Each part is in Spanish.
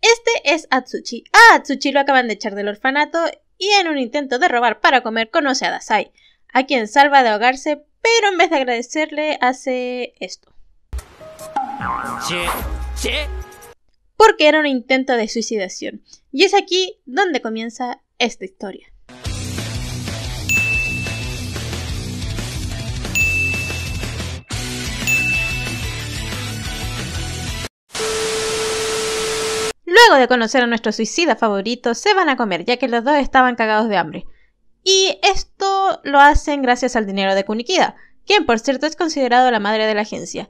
Este es Atsuchi. A Atsuchi lo acaban de echar del orfanato y en un intento de robar para comer conoce a Dasai, a quien salva de ahogarse, pero en vez de agradecerle hace esto. Porque era un intento de suicidación. Y es aquí donde comienza esta historia. de conocer a nuestro suicida favorito, se van a comer, ya que los dos estaban cagados de hambre. Y esto lo hacen gracias al dinero de Kunikida, quien por cierto es considerado la madre de la agencia.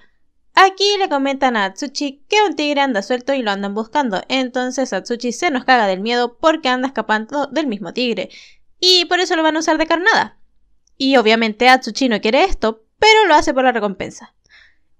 Aquí le comentan a Atsuchi que un tigre anda suelto y lo andan buscando, entonces Atsuchi se nos caga del miedo porque anda escapando del mismo tigre, y por eso lo van a usar de carnada. Y obviamente Atsuchi no quiere esto, pero lo hace por la recompensa.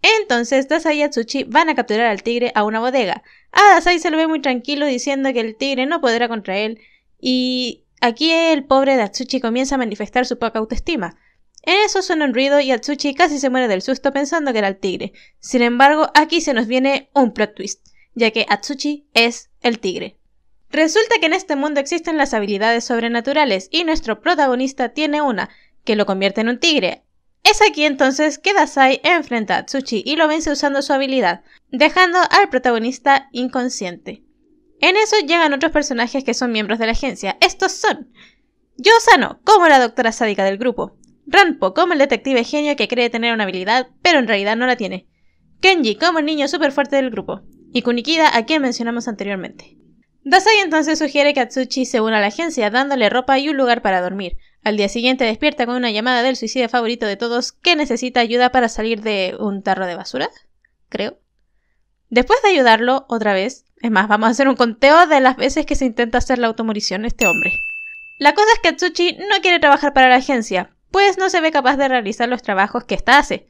Entonces, Dasai y Atsuchi van a capturar al tigre a una bodega. A Dasai se lo ve muy tranquilo diciendo que el tigre no podrá contra él y aquí el pobre de comienza a manifestar su poca autoestima. En eso suena un ruido y Atsuchi casi se muere del susto pensando que era el tigre. Sin embargo, aquí se nos viene un plot twist, ya que Atsuchi es el tigre. Resulta que en este mundo existen las habilidades sobrenaturales y nuestro protagonista tiene una, que lo convierte en un tigre, es aquí entonces que Dasai enfrenta a Tsuchi y lo vence usando su habilidad, dejando al protagonista inconsciente. En eso llegan otros personajes que son miembros de la agencia. Estos son Yosano, como la doctora sádica del grupo. Ranpo, como el detective genio que cree tener una habilidad, pero en realidad no la tiene. Kenji, como el niño súper fuerte del grupo. Y Kunikida, a quien mencionamos anteriormente. Dasai entonces sugiere que Atsuchi se una a la agencia dándole ropa y un lugar para dormir. Al día siguiente despierta con una llamada del suicida favorito de todos que necesita ayuda para salir de un tarro de basura, creo. Después de ayudarlo otra vez, es más, vamos a hacer un conteo de las veces que se intenta hacer la automorición este hombre. La cosa es que Atsuchi no quiere trabajar para la agencia, pues no se ve capaz de realizar los trabajos que ésta hace.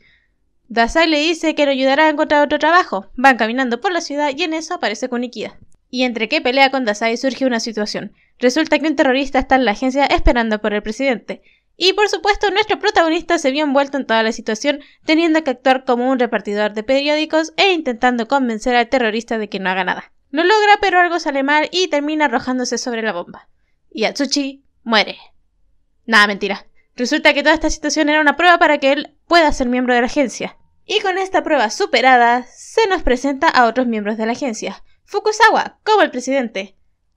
Dasai le dice que lo ayudará a encontrar otro trabajo. Van caminando por la ciudad y en eso aparece Kunikida. Y entre que pelea con Dasai surge una situación. Resulta que un terrorista está en la agencia esperando por el presidente. Y por supuesto, nuestro protagonista se vio envuelto en toda la situación, teniendo que actuar como un repartidor de periódicos e intentando convencer al terrorista de que no haga nada. No logra, pero algo sale mal y termina arrojándose sobre la bomba. Y Atsuchi muere. Nada, mentira. Resulta que toda esta situación era una prueba para que él pueda ser miembro de la agencia. Y con esta prueba superada, se nos presenta a otros miembros de la agencia. Fukusawa, como el presidente.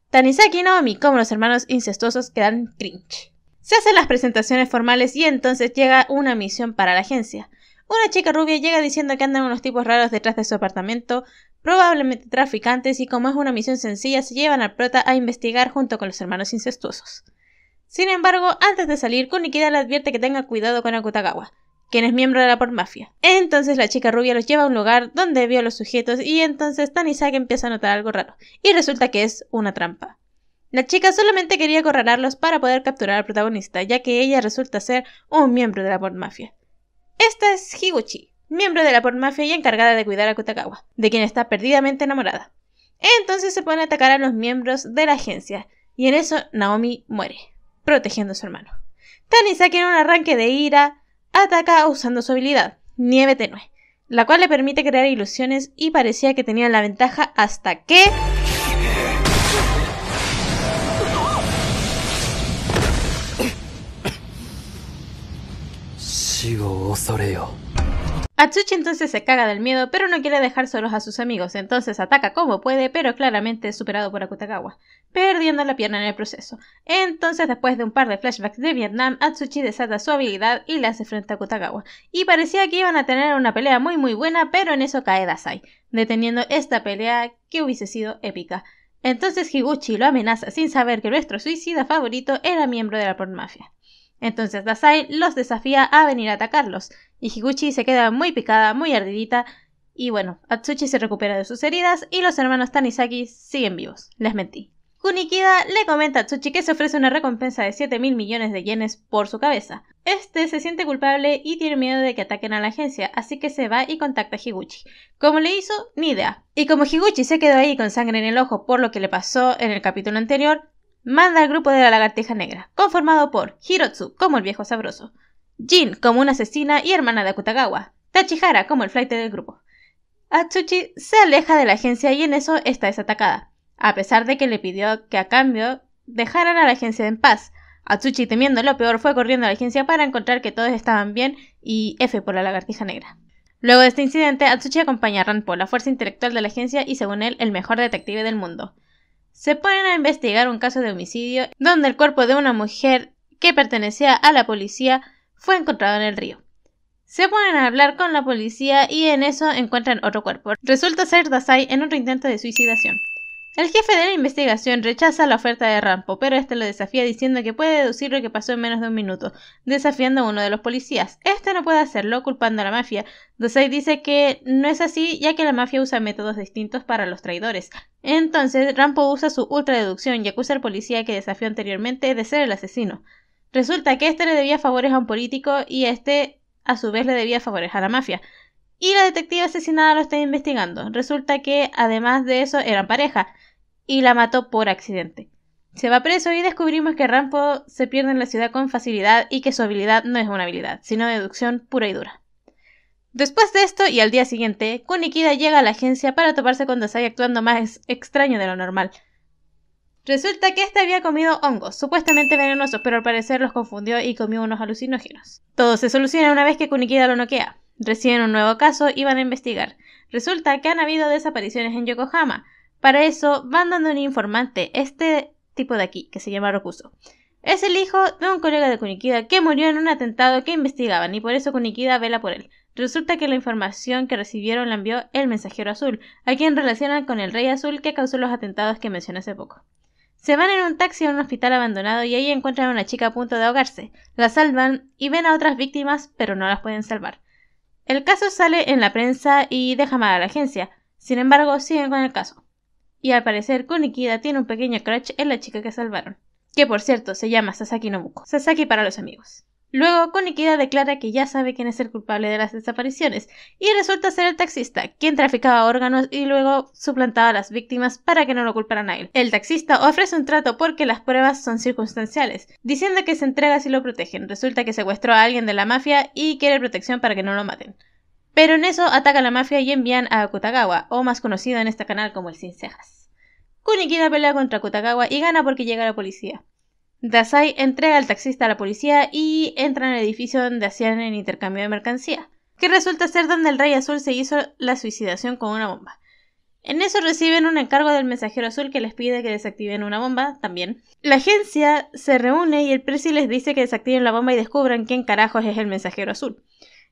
Tanizaki y Naomi, como los hermanos incestuosos quedan cringe. Se hacen las presentaciones formales y entonces llega una misión para la agencia. Una chica rubia llega diciendo que andan unos tipos raros detrás de su apartamento, probablemente traficantes, y como es una misión sencilla, se llevan al prota a investigar junto con los hermanos incestuosos. Sin embargo, antes de salir, Kunikida le advierte que tenga cuidado con Akutagawa, quien es miembro de la Mafia. Entonces la chica rubia los lleva a un lugar donde vio a los sujetos y entonces Tan empieza a notar algo raro, y resulta que es una trampa. La chica solamente quería acorralarlos para poder capturar al protagonista, ya que ella resulta ser un miembro de la Mafia. Esta es Higuchi, miembro de la Mafia y encargada de cuidar a Kutakawa, de quien está perdidamente enamorada. Entonces se pone a atacar a los miembros de la agencia, y en eso Naomi muere, protegiendo a su hermano. Tan en un arranque de ira ataca usando su habilidad, Nieve Tenue, la cual le permite crear ilusiones y parecía que tenía la ventaja hasta que... Sigo Atsuchi entonces se caga del miedo, pero no quiere dejar solos a sus amigos, entonces ataca como puede, pero claramente es superado por Akutagawa, perdiendo la pierna en el proceso. Entonces, después de un par de flashbacks de Vietnam, Atsuchi desata su habilidad y le hace frente a Akutagawa, y parecía que iban a tener una pelea muy muy buena, pero en eso cae Dasai, deteniendo esta pelea que hubiese sido épica. Entonces Higuchi lo amenaza sin saber que nuestro suicida favorito era miembro de la mafia. Entonces Dasai los desafía a venir a atacarlos, y Higuchi se queda muy picada, muy ardidita, y bueno, Atsuchi se recupera de sus heridas y los hermanos Tanizaki siguen vivos. Les mentí. Kunikida le comenta a Atsuchi que se ofrece una recompensa de 7 mil millones de yenes por su cabeza. Este se siente culpable y tiene miedo de que ataquen a la agencia, así que se va y contacta a Higuchi. ¿Cómo le hizo? Ni idea. Y como Higuchi se quedó ahí con sangre en el ojo por lo que le pasó en el capítulo anterior, manda al grupo de la lagartija negra, conformado por Hirotsu como el viejo sabroso, Jin como una asesina y hermana de Akutagawa, Tachihara como el flight del grupo. Atsuchi se aleja de la agencia y en eso está desatacada, a pesar de que le pidió que a cambio dejaran a la agencia en paz. Atsuchi temiendo lo peor fue corriendo a la agencia para encontrar que todos estaban bien y F por la lagartija negra. Luego de este incidente, Atsuchi acompaña a Ranpo, la fuerza intelectual de la agencia y según él, el mejor detective del mundo se ponen a investigar un caso de homicidio donde el cuerpo de una mujer que pertenecía a la policía fue encontrado en el río. Se ponen a hablar con la policía y en eso encuentran otro cuerpo. Resulta ser Dasai en otro intento de suicidación. El jefe de la investigación rechaza la oferta de Rampo, pero este lo desafía diciendo que puede deducir lo que pasó en menos de un minuto, desafiando a uno de los policías. Este no puede hacerlo, culpando a la mafia. Dosei dice que no es así, ya que la mafia usa métodos distintos para los traidores. Entonces, Rampo usa su ultra deducción y acusa al policía que desafió anteriormente de ser el asesino. Resulta que este le debía favores a un político y este, a su vez, le debía favores a la mafia. Y la detective asesinada lo está investigando. Resulta que además de eso eran pareja y la mató por accidente. Se va preso y descubrimos que Rampo se pierde en la ciudad con facilidad y que su habilidad no es una habilidad, sino deducción pura y dura. Después de esto y al día siguiente, Kunikida llega a la agencia para toparse con Dazai actuando más extraño de lo normal. Resulta que este había comido hongos, supuestamente venenosos, pero al parecer los confundió y comió unos alucinógenos. Todo se soluciona una vez que Kunikida lo noquea. Reciben un nuevo caso y van a investigar. Resulta que han habido desapariciones en Yokohama. Para eso van dando un informante, este tipo de aquí, que se llama Rokuso. Es el hijo de un colega de Kunikida que murió en un atentado que investigaban y por eso Kunikida vela por él. Resulta que la información que recibieron la envió el mensajero azul, a quien relacionan con el rey azul que causó los atentados que mencioné hace poco. Se van en un taxi a un hospital abandonado y ahí encuentran a una chica a punto de ahogarse. La salvan y ven a otras víctimas, pero no las pueden salvar. El caso sale en la prensa y deja mal a la agencia, sin embargo siguen con el caso. Y al parecer Kunikida tiene un pequeño crush en la chica que salvaron, que por cierto se llama Sasaki Nobuko, Sasaki para los amigos. Luego, Kunikida declara que ya sabe quién es el culpable de las desapariciones, y resulta ser el taxista, quien traficaba órganos y luego suplantaba a las víctimas para que no lo culparan a él. El taxista ofrece un trato porque las pruebas son circunstanciales, diciendo que se entrega si lo protegen. Resulta que secuestró a alguien de la mafia y quiere protección para que no lo maten. Pero en eso ataca a la mafia y envían a Kutagawa, o más conocido en este canal como el Sin Cejas. Kunikida pelea contra Kutagawa y gana porque llega la policía. Dasai entrega al taxista a la policía y entra en el edificio donde hacían el intercambio de mercancía, que resulta ser donde el Rey Azul se hizo la suicidación con una bomba. En eso reciben un encargo del mensajero azul que les pide que desactiven una bomba también. La agencia se reúne y el presi les dice que desactiven la bomba y descubran quién carajos es el mensajero azul.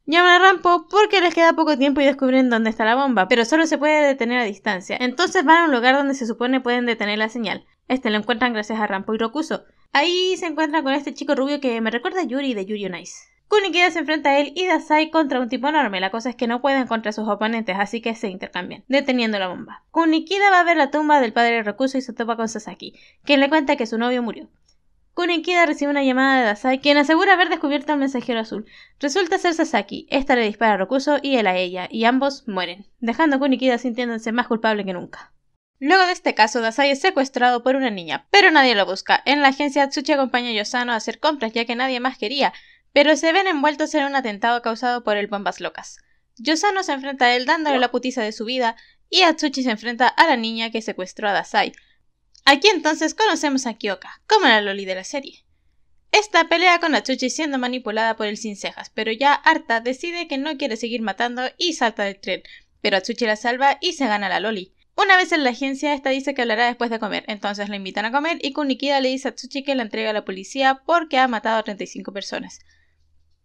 Llaman a Rampo porque les queda poco tiempo y descubren dónde está la bomba, pero solo se puede detener a distancia. Entonces van a un lugar donde se supone pueden detener la señal. Este lo encuentran gracias a Rampo y Rokuso, Ahí se encuentran con este chico rubio que me recuerda a Yuri de Yuri on Ice. Kunikida se enfrenta a él y Dasai contra un tipo enorme. La cosa es que no pueden contra sus oponentes, así que se intercambian, deteniendo la bomba. Kunikida va a ver la tumba del padre Rokuso y se topa con Sasaki, quien le cuenta que su novio murió. Kunikida recibe una llamada de Dasai, quien asegura haber descubierto al mensajero azul. Resulta ser Sasaki, esta le dispara a Rokuso y él a ella, y ambos mueren, dejando a Kunikida sintiéndose más culpable que nunca. Luego de este caso, Dasai es secuestrado por una niña, pero nadie lo busca. En la agencia, Atsuchi acompaña a Yosano a hacer compras ya que nadie más quería, pero se ven envueltos en un atentado causado por el Bombas Locas. Yosano se enfrenta a él dándole la putiza de su vida y Atsuchi se enfrenta a la niña que secuestró a Dasai. Aquí entonces conocemos a Kyoka, como la Loli de la serie. Esta pelea con Atsuchi siendo manipulada por el sin cejas, pero ya harta decide que no quiere seguir matando y salta del tren, pero Atsuchi la salva y se gana la Loli. Una vez en la agencia, esta dice que hablará después de comer, entonces la invitan a comer y Kunikida le dice a Tsuchi que la entrega a la policía porque ha matado a 35 personas.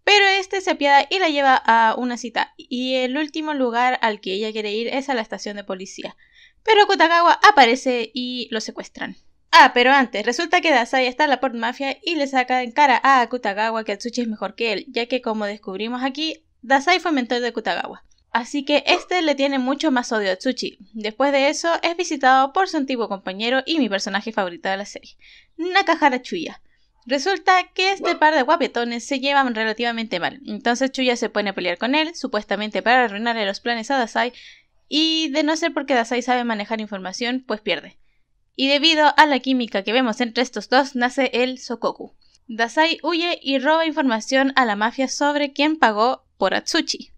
Pero este se apiada y la lleva a una cita, y el último lugar al que ella quiere ir es a la estación de policía. Pero Kutagawa aparece y lo secuestran. Ah, pero antes, resulta que Dasai está en la por mafia y le saca en cara a Kutagawa que Tsuchi es mejor que él, ya que como descubrimos aquí, Dasai fue mentor de Kutagawa. Así que este le tiene mucho más odio a Tsuchi. Después de eso, es visitado por su antiguo compañero y mi personaje favorito de la serie, Nakahara Chuya. Resulta que este par de guapetones se llevan relativamente mal, entonces Chuya se pone a pelear con él, supuestamente para arruinarle los planes a Dasai, y de no ser porque Dasai sabe manejar información, pues pierde. Y debido a la química que vemos entre estos dos, nace el Sokoku. Dasai huye y roba información a la mafia sobre quién pagó por Atsuchi.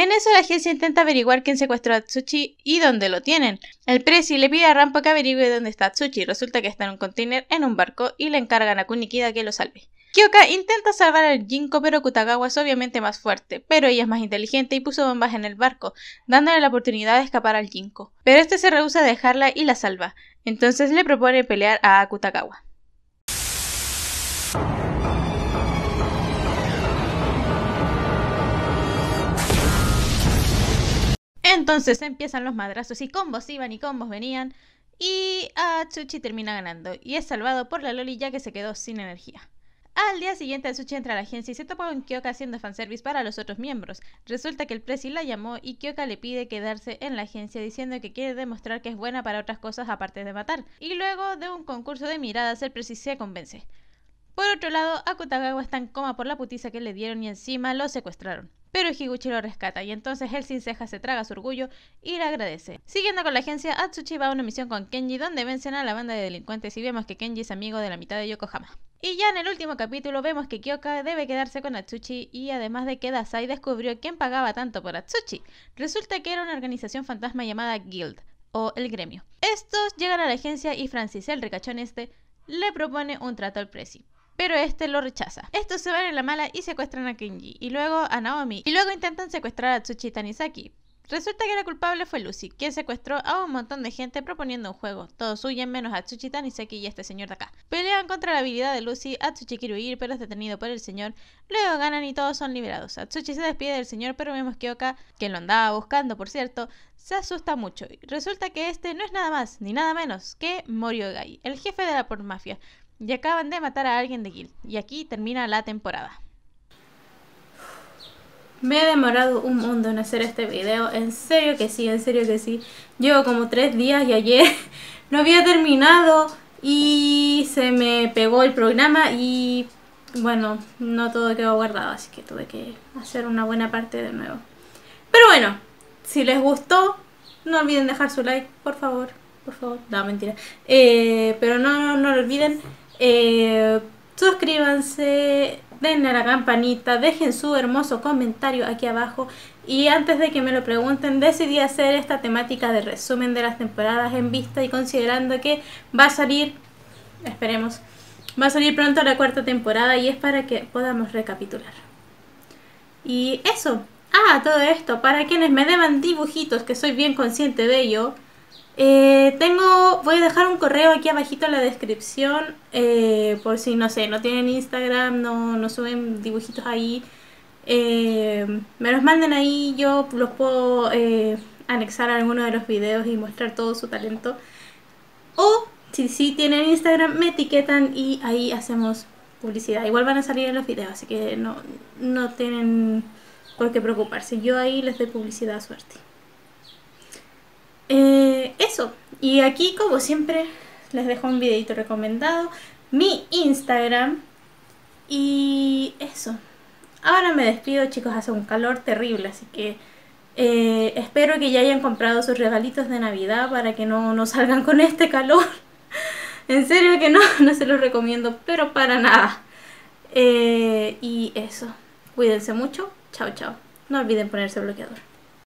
En eso la agencia intenta averiguar quién secuestró a Tsuchi y dónde lo tienen. El presi le pide a Rampo que averigüe dónde está Tsuchi. Resulta que está en un container en un barco y le encargan a Kunikida que lo salve. Kyoka intenta salvar al Jinko, pero Kutagawa es obviamente más fuerte, pero ella es más inteligente y puso bombas en el barco, dándole la oportunidad de escapar al Jinko. Pero este se rehúsa a dejarla y la salva, entonces le propone pelear a Kutagawa. Entonces empiezan los madrazos y combos iban y combos venían. Y ah, Tsuchi termina ganando y es salvado por la Loli ya que se quedó sin energía. Al día siguiente, Tsuchi entra a la agencia y se topa con Kyoka haciendo fanservice para los otros miembros. Resulta que el prezi la llamó y Kyoka le pide quedarse en la agencia diciendo que quiere demostrar que es buena para otras cosas aparte de matar. Y luego de un concurso de miradas, el Preci se convence. Por otro lado, Akutagawa está en coma por la putiza que le dieron y encima lo secuestraron pero Higuchi lo rescata y entonces él sin cejas se traga su orgullo y le agradece. Siguiendo con la agencia, Atsuchi va a una misión con Kenji donde vencen a la banda de delincuentes y vemos que Kenji es amigo de la mitad de Yokohama. Y ya en el último capítulo vemos que Kyoka debe quedarse con Atsuchi y además de que Dasai descubrió quién pagaba tanto por Atsuchi. Resulta que era una organización fantasma llamada Guild o el gremio. Estos llegan a la agencia y Francis, el ricachón este, le propone un trato al precio pero este lo rechaza. Estos se van en la mala y secuestran a Kenji, y luego a Naomi, y luego intentan secuestrar a Tsuchi Tanisaki. Resulta que la culpable fue Lucy, quien secuestró a un montón de gente proponiendo un juego. Todos huyen menos a Tsuchi Tanisaki y este señor de acá. Pelean contra la habilidad de Lucy, Atsuchi quiere huir pero es detenido por el señor. Luego ganan y todos son liberados. Tsuchi se despide del señor pero vemos que Oka, quien lo andaba buscando por cierto, se asusta mucho. Resulta que este no es nada más ni nada menos que Moriogai, el jefe de la mafia. Y acaban de matar a alguien de Guild. Y aquí termina la temporada. Me he demorado un mundo en hacer este video. En serio que sí, en serio que sí. Llevo como tres días y ayer no había terminado y se me pegó el programa y bueno, no todo quedó guardado, así que tuve que hacer una buena parte de nuevo. Pero bueno, si les gustó, no olviden dejar su like, por favor, por favor, no, mentira. Eh, pero no, no, no lo olviden. Eh, suscríbanse, denle a la campanita, dejen su hermoso comentario aquí abajo. Y antes de que me lo pregunten, decidí hacer esta temática de resumen de las temporadas en vista y considerando que va a salir, esperemos, va a salir pronto la cuarta temporada y es para que podamos recapitular. Y eso. Ah, todo esto, para quienes me deban dibujitos, que soy bien consciente de ello, eh, tengo, voy a dejar un correo aquí abajito en la descripción eh, por si, no sé, no tienen Instagram, no, no suben dibujitos ahí. Eh, me los manden ahí, yo los puedo anexar a alguno de los videos y mostrar todo su talento. O si sí tienen Instagram, me etiquetan y ahí hacemos publicidad. Igual van a salir en los videos, así que no, no tienen por qué preocuparse. Yo ahí les doy publicidad a suerte. Eh, eso. Y aquí, como siempre, les dejo un videito recomendado. Mi Instagram. Y eso. Ahora me despido, chicos. Hace un calor terrible, así que... Eh, espero que ya hayan comprado sus regalitos de Navidad para que no, no salgan con este calor. en serio que no, no se los recomiendo, pero para nada. Eh, y eso. Cuídense mucho. Chao, chao. No olviden ponerse bloqueador.